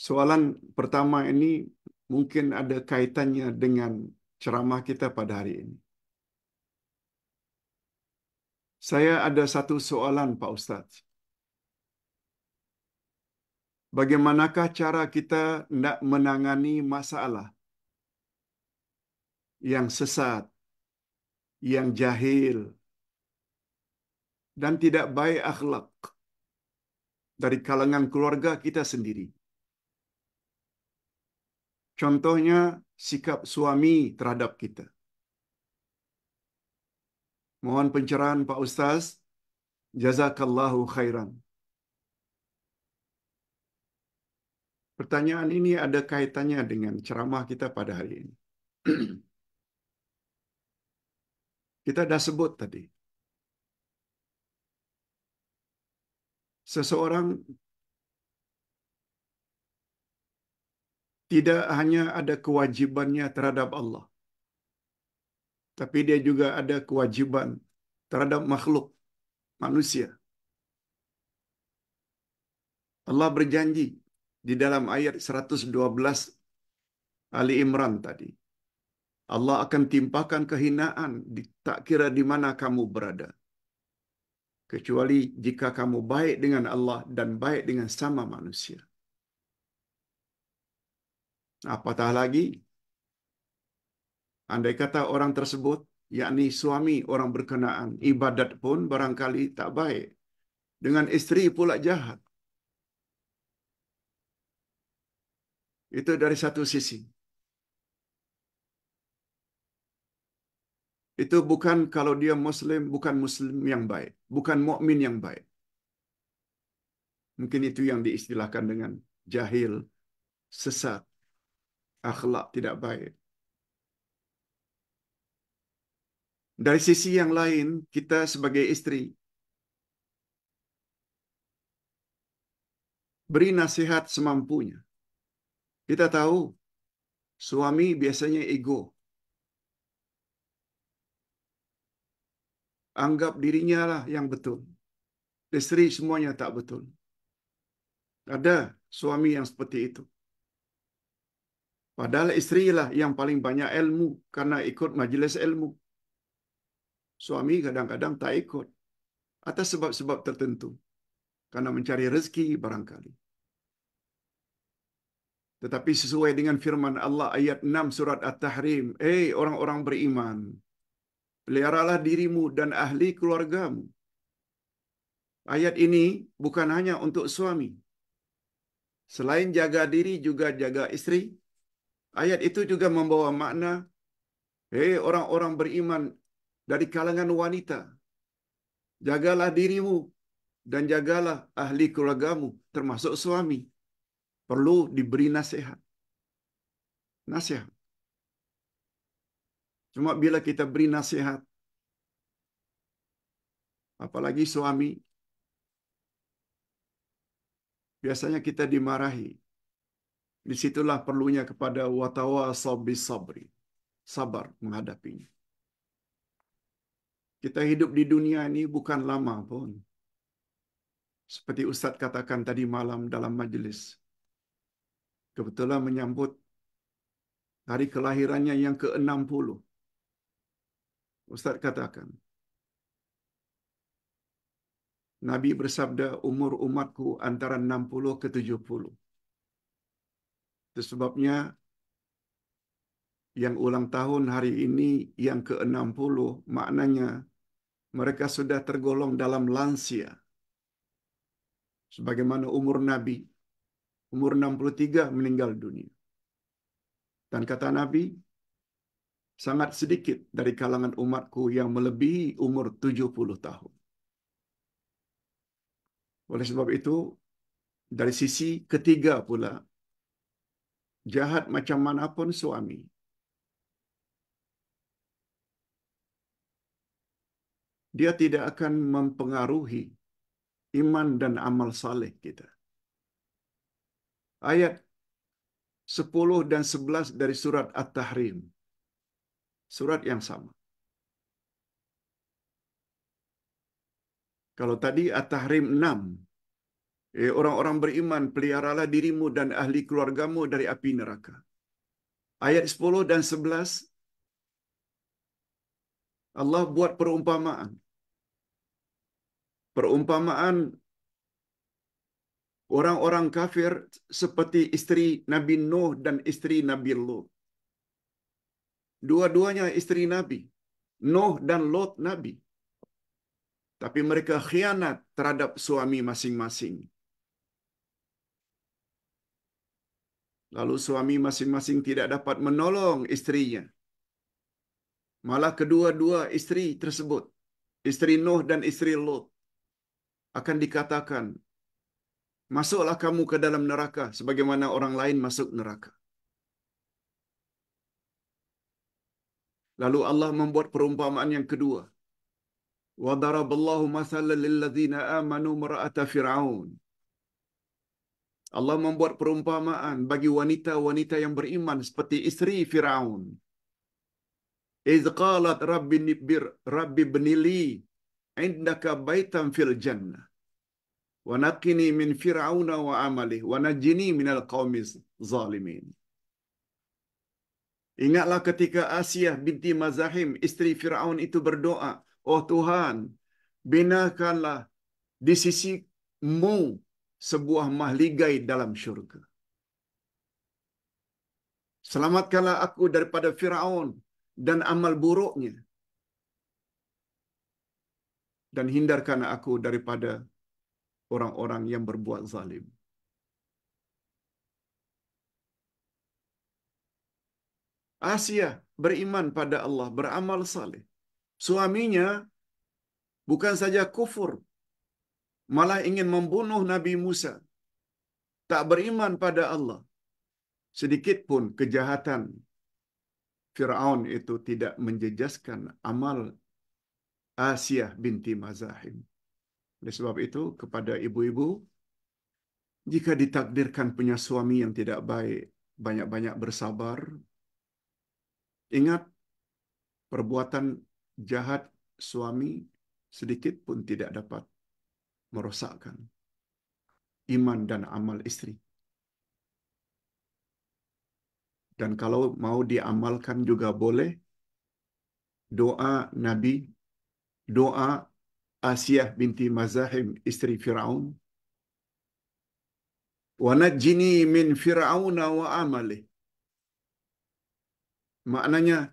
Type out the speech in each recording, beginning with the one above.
Soalan pertama ini mungkin ada kaitannya dengan ceramah kita pada hari ini. Saya ada satu soalan Pak Ustadz. Bagaimanakah cara kita tidak menangani masalah yang sesat, yang jahil, dan tidak baik akhlak dari kalangan keluarga kita sendiri? Contohnya sikap suami terhadap kita. Mohon pencerahan Pak Ustaz. Jazakallahu khairan. Pertanyaan ini ada kaitannya dengan ceramah kita pada hari ini. kita dah sebut tadi. Seseorang tidak hanya ada kewajibannya terhadap Allah. Tapi dia juga ada kewajiban terhadap makhluk, manusia. Allah berjanji di dalam ayat 112 Ali Imran tadi. Allah akan timpakan kehinaan di tak kira di mana kamu berada. Kecuali jika kamu baik dengan Allah dan baik dengan sama manusia. Apatah lagi, andai kata orang tersebut, yakni suami orang berkenaan, ibadat pun barangkali tak baik. Dengan istri pula jahat. Itu dari satu sisi. Itu bukan kalau dia muslim, bukan muslim yang baik, bukan mukmin yang baik. Mungkin itu yang diistilahkan dengan jahil, sesat akhlak tidak baik. Dari sisi yang lain, kita sebagai istri beri nasihat semampunya. Kita tahu suami biasanya ego. Anggap dirinya lah yang betul. Istri semuanya tak betul. Ada suami yang seperti itu. Padahal istrilah yang paling banyak ilmu karena ikut majelis ilmu. Suami kadang-kadang tak ikut atas sebab-sebab tertentu. Karena mencari rezeki barangkali. Tetapi sesuai dengan firman Allah ayat 6 surat At-Tahrim. Eh orang-orang beriman. Peliharalah dirimu dan ahli keluargamu. Ayat ini bukan hanya untuk suami. Selain jaga diri juga jaga istri, Ayat itu juga membawa makna, hei orang-orang beriman dari kalangan wanita, jagalah dirimu dan jagalah ahli keluargamu, termasuk suami. Perlu diberi nasihat. Nasihat. Cuma bila kita beri nasihat, apalagi suami, biasanya kita dimarahi Disitulah perlunya kepada watawa sabri sabri. Sabar menghadapinya. Kita hidup di dunia ini bukan lama pun. Seperti Ustadz katakan tadi malam dalam majelis. Kebetulan menyambut hari kelahirannya yang ke-60. Ustaz katakan, Nabi bersabda umur umatku antara 60 ke 70. Itu sebabnya yang ulang tahun hari ini yang ke-60 maknanya mereka sudah tergolong dalam lansia. Sebagaimana umur Nabi, umur 63 meninggal dunia. Dan kata Nabi, sangat sedikit dari kalangan umatku yang melebihi umur 70 tahun. Oleh sebab itu, dari sisi ketiga pula, jahat macam manapun suami, dia tidak akan mempengaruhi iman dan amal saleh kita. Ayat 10 dan 11 dari surat At-Tahrim. Surat yang sama. Kalau tadi At-Tahrim 6, Eh, orang-orang beriman, peliharalah dirimu dan ahli keluargamu dari api neraka. Ayat 10 dan 11, Allah buat perumpamaan. Perumpamaan orang-orang kafir seperti istri Nabi Nuh dan istri Nabi Lot. Dua-duanya istri Nabi. Nuh dan Lot Nabi. Tapi mereka khianat terhadap suami masing-masing. Lalu suami masing-masing tidak dapat menolong istrinya. Malah kedua-dua istri tersebut, istri Nuh dan istri Lot, akan dikatakan, masuklah kamu ke dalam neraka sebagaimana orang lain masuk neraka. Lalu Allah membuat perumpamaan yang kedua. Wa اللَّهُ مَثَلًا لِلَّذِينَ amanu مَرَأَةَ فِرْعَوْنَ Allah membuat perumpamaan bagi wanita-wanita yang beriman seperti istri Firaun. Iz rabbi nibir rabbi benili indaka baitan fil jannah wa naqini min fir'auna wa amalihi wa najini minal qaumiz zalimin. Ingatlah ketika Asiyah binti Mazahim, istri Firaun itu berdoa, "Oh Tuhan, binakanlah di sisimu sebuah mahligai dalam syurga. Selamatkanlah aku daripada Firaun dan amal buruknya. Dan hindarkan aku daripada orang-orang yang berbuat zalim. Asia beriman pada Allah, beramal saleh. Suaminya bukan saja kufur, malah ingin membunuh Nabi Musa. Tak beriman pada Allah. Sedikit pun kejahatan Firaun itu tidak menjejaskan amal Asiyah binti Mazahim. Oleh sebab itu kepada ibu-ibu jika ditakdirkan punya suami yang tidak baik, banyak-banyak bersabar. Ingat perbuatan jahat suami sedikit pun tidak dapat merosakkan iman dan amal istri. Dan kalau mau diamalkan juga boleh doa Nabi, doa Asiyah binti Mazahim istri Firaun. Wanajini min Fir'auna wa amali. Maknanya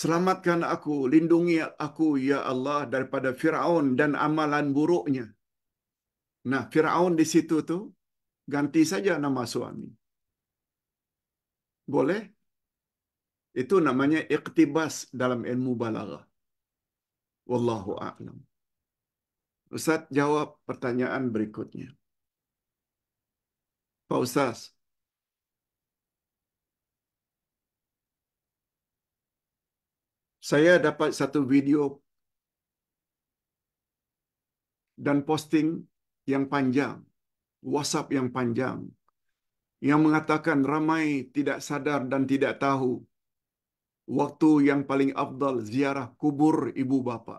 Selamatkan aku, lindungi aku ya Allah daripada Firaun dan amalan buruknya. Nah, Firaun di situ tuh ganti saja nama suami. Boleh? Itu namanya iktibas dalam ilmu balaghah. Wallahu a'lam. Ustaz jawab pertanyaan berikutnya. Pak Ustaz, saya dapat satu video dan posting yang panjang, WhatsApp yang panjang, yang mengatakan ramai tidak sadar dan tidak tahu waktu yang paling abdal ziarah kubur ibu bapa.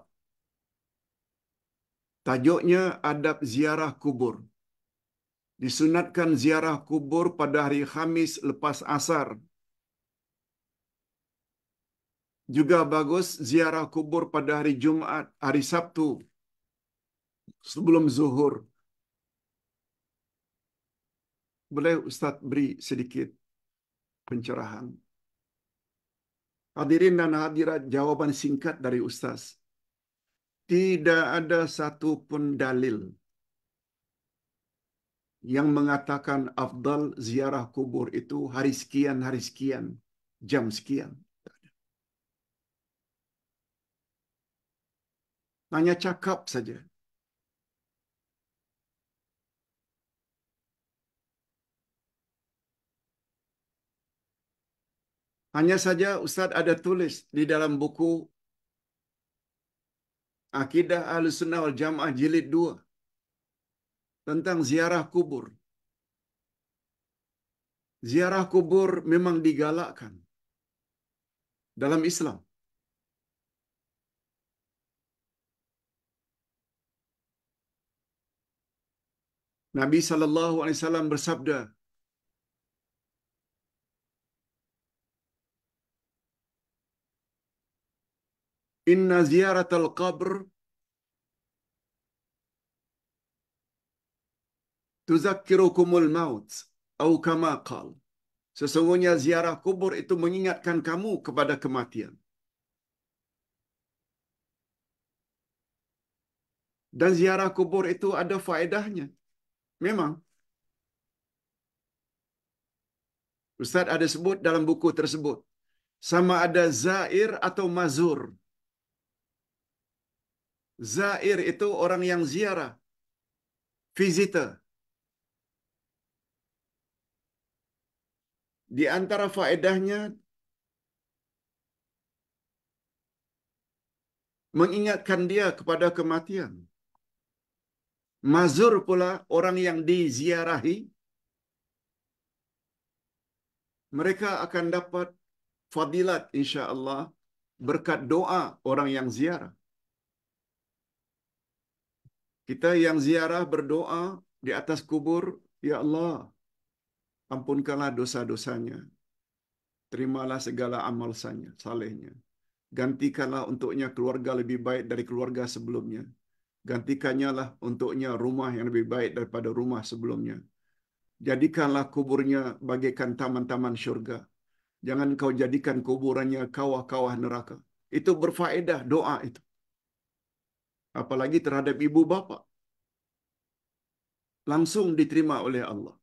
Tajuknya adab ziarah kubur. Disunatkan ziarah kubur pada hari Khamis lepas asar Juga bagus ziarah kubur pada hari Jumat, hari Sabtu, sebelum zuhur. Boleh Ustadz beri sedikit pencerahan? Hadirin dan hadirat, jawaban singkat dari Ustaz. Tidak ada satu dalil yang mengatakan afdal ziarah kubur itu hari sekian, hari sekian, jam sekian. Hanya cakap saja. Hanya saja Ustaz ada tulis di dalam buku Akidah Ahlussunnah wal Jamaah jilid 2 tentang ziarah kubur. Ziarah kubur memang digalakkan dalam Islam. Nabi saw bersabda Inna al qabr tuzakkirukumul maut atau kama qal Sesungguhnya ziarah kubur itu mengingatkan kamu kepada kematian. Dan ziarah kubur itu ada faedahnya. Memang. Ustaz ada sebut dalam buku tersebut. Sama ada zair atau mazur. Zair itu orang yang ziarah. Visitor. Di antara faedahnya mengingatkan dia kepada kematian. Mazur pula orang yang diziarahi. Mereka akan dapat fadilat insya-Allah berkat doa orang yang ziarah. Kita yang ziarah berdoa di atas kubur, ya Allah, ampunkanlah dosa-dosanya. Terimalah segala amal salehnya. Gantikanlah untuknya keluarga lebih baik dari keluarga sebelumnya. Gantikannya lah untuknya rumah yang lebih baik daripada rumah sebelumnya. Jadikanlah kuburnya bagaikan taman-taman syurga. Jangan kau jadikan kuburannya kawah-kawah neraka. Itu berfaedah doa itu. Apalagi terhadap ibu bapa. Langsung diterima oleh Allah.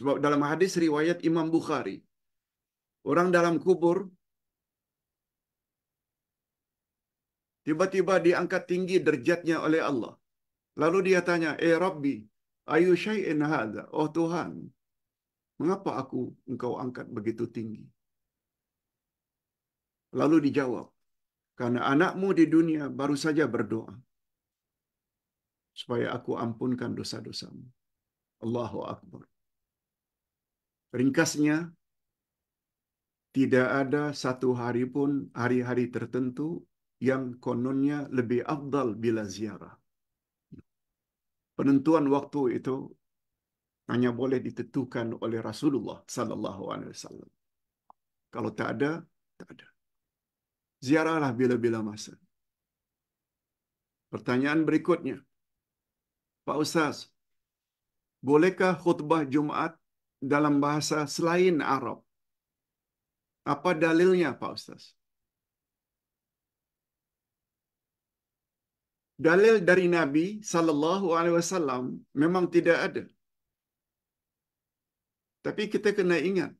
Sebab dalam hadis riwayat Imam Bukhari, orang dalam kubur Tiba-tiba diangkat tinggi derjatnya oleh Allah. Lalu dia tanya, Eh Rabbi, ayu syai'in hadha? Oh Tuhan, mengapa aku engkau angkat begitu tinggi? Lalu dijawab, karena anakmu di dunia baru saja berdoa. Supaya aku ampunkan dosa-dosamu. Allahu Akbar. Ringkasnya, tidak ada satu hari pun hari-hari tertentu yang kononnya lebih afdal bila ziarah. Penentuan waktu itu hanya boleh ditentukan oleh Rasulullah sallallahu alaihi wasallam. Kalau tak ada, tak ada. Ziarahlah bila-bila masa. Pertanyaan berikutnya. Pak Ustaz, bolehkah khutbah Jumat dalam bahasa selain Arab? Apa dalilnya Pak Ustaz? dalil dari Nabi sallallahu alaihi wasallam memang tidak ada. Tapi kita kena ingat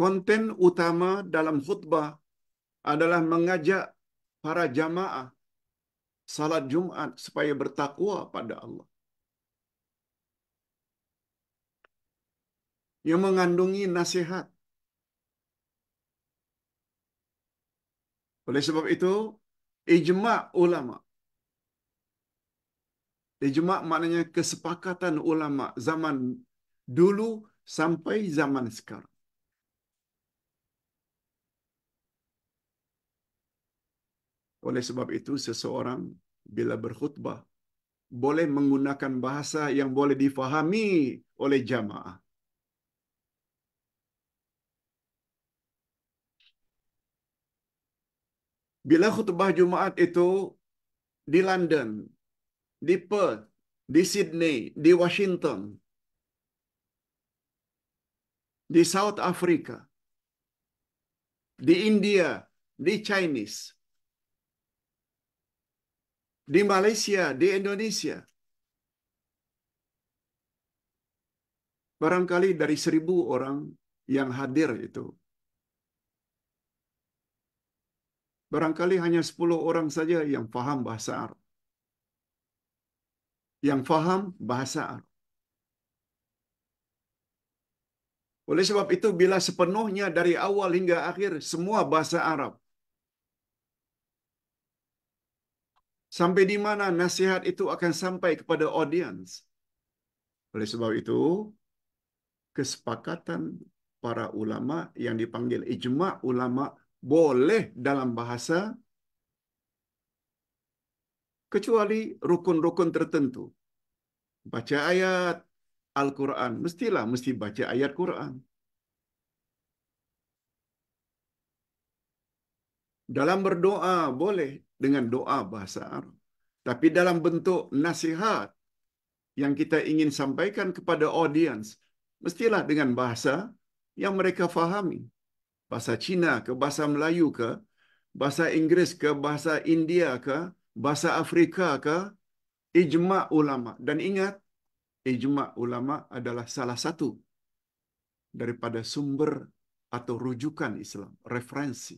konten utama dalam khutbah adalah mengajak para jamaah salat Jumat supaya bertakwa pada Allah. Yang mengandungi nasihat Oleh sebab itu, ijma' ulama' Ijma' maknanya kesepakatan ulama' zaman dulu sampai zaman sekarang. Oleh sebab itu, seseorang bila berkhutbah boleh menggunakan bahasa yang boleh difahami oleh jamaah. Bila khutbah Jumaat itu di London, di Perth, di Sydney, di Washington, di South Africa, di India, di Chinese, di Malaysia, di Indonesia. Barangkali dari seribu orang yang hadir itu, Barangkali hanya 10 orang saja yang faham bahasa Arab. Yang faham bahasa Arab. Oleh sebab itu bila sepenuhnya dari awal hingga akhir semua bahasa Arab. Sampai di mana nasihat itu akan sampai kepada audiens. Oleh sebab itu, kesepakatan para ulama yang dipanggil ijma ulama boleh dalam bahasa kecuali rukun-rukun tertentu. Baca ayat Al-Quran, mestilah mesti baca ayat Quran. Dalam berdoa boleh dengan doa bahasa Arab. Tapi dalam bentuk nasihat yang kita ingin sampaikan kepada audiens, mestilah dengan bahasa yang mereka fahami bahasa Cina ke, bahasa Melayu ke, bahasa Inggeris ke, bahasa India ke, bahasa Afrika ke, ijma' ulama. Dan ingat, ijma' ulama adalah salah satu daripada sumber atau rujukan Islam, referensi.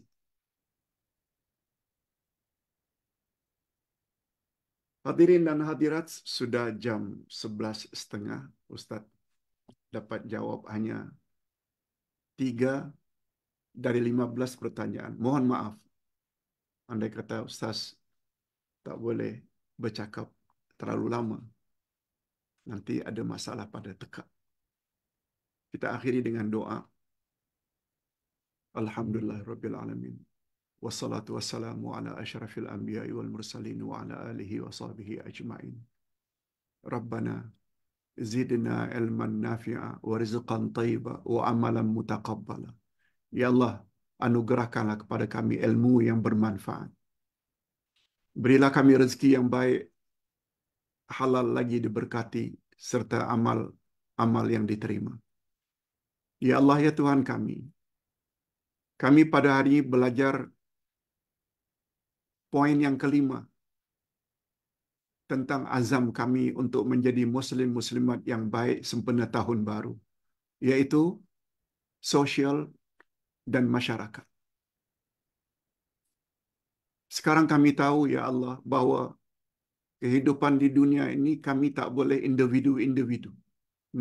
Hadirin dan hadirat, sudah jam 11.30. Ustadz dapat jawab hanya tiga dari 15 pertanyaan. Mohon maaf. Andai kata Ustaz tak boleh bercakap terlalu lama. Nanti ada masalah pada tekak. Kita akhiri dengan doa. Alhamdulillah Rabbil Alamin. Wassalatu wassalamu ala ashrafil anbiya wal mursalin wa ala alihi wa sahbihi ajma'in. Rabbana zidna ilman nafi'a wa rizqan tayyiba wa amalan mutaqabbala. Ya Allah, anugerahkanlah kepada kami ilmu yang bermanfaat. Berilah kami rezeki yang baik, halal lagi diberkati, serta amal amal yang diterima. Ya Allah, ya Tuhan kami, kami pada hari ini belajar poin yang kelima tentang azam kami untuk menjadi muslim-muslimat yang baik sempena tahun baru, yaitu social dan masyarakat. Sekarang kami tahu ya Allah bahwa kehidupan di dunia ini kami tak boleh individu-individu,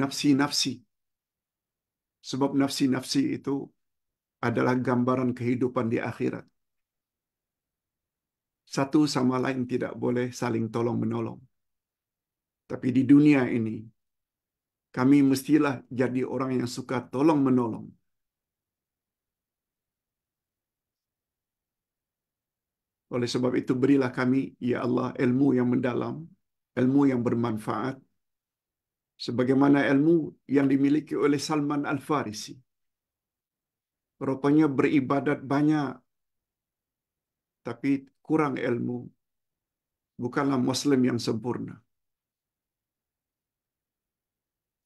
nafsi-nafsi. Sebab nafsi-nafsi itu adalah gambaran kehidupan di akhirat. Satu sama lain tidak boleh saling tolong-menolong. Tapi di dunia ini, kami mestilah jadi orang yang suka tolong-menolong Oleh sebab itu berilah kami, Ya Allah, ilmu yang mendalam, ilmu yang bermanfaat, sebagaimana ilmu yang dimiliki oleh Salman Al-Farisi. Rupanya beribadat banyak, tapi kurang ilmu, bukanlah Muslim yang sempurna.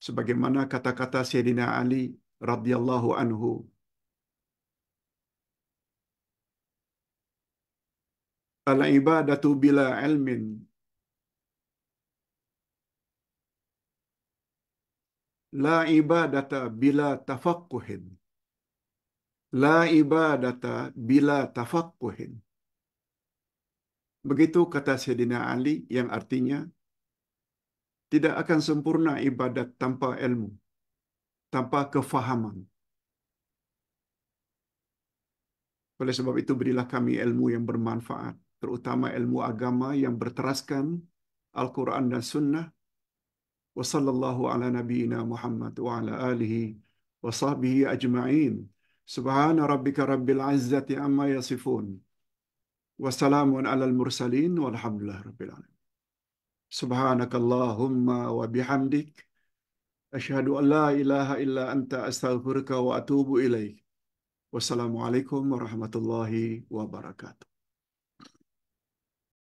Sebagaimana kata-kata Sayyidina Ali radhiyallahu anhu, al-ibadatu bila ilmin. La ibadata bila tafaqquhin. La ibadata bila tafaqquhin. Begitu kata Sayyidina Ali yang artinya tidak akan sempurna ibadat tanpa ilmu, tanpa kefahaman. Oleh sebab itu berilah kami ilmu yang bermanfaat terutama ilmu agama yang berteraskan Al-Quran dan Sunnah. Wa sallallahu ala nabiyina Muhammad wa ala alihi wa sahbihi ajma'in. Subhana rabbika rabbil azzati amma yasifun. Wa salamun ala al-mursalin walhamdulillah rabbil alamin. سبحانك اللهم وبحمدك أشهد أن لا إله إلا أنت أستغفرك وأتوب إليك والسلام عليكم ورحمة الله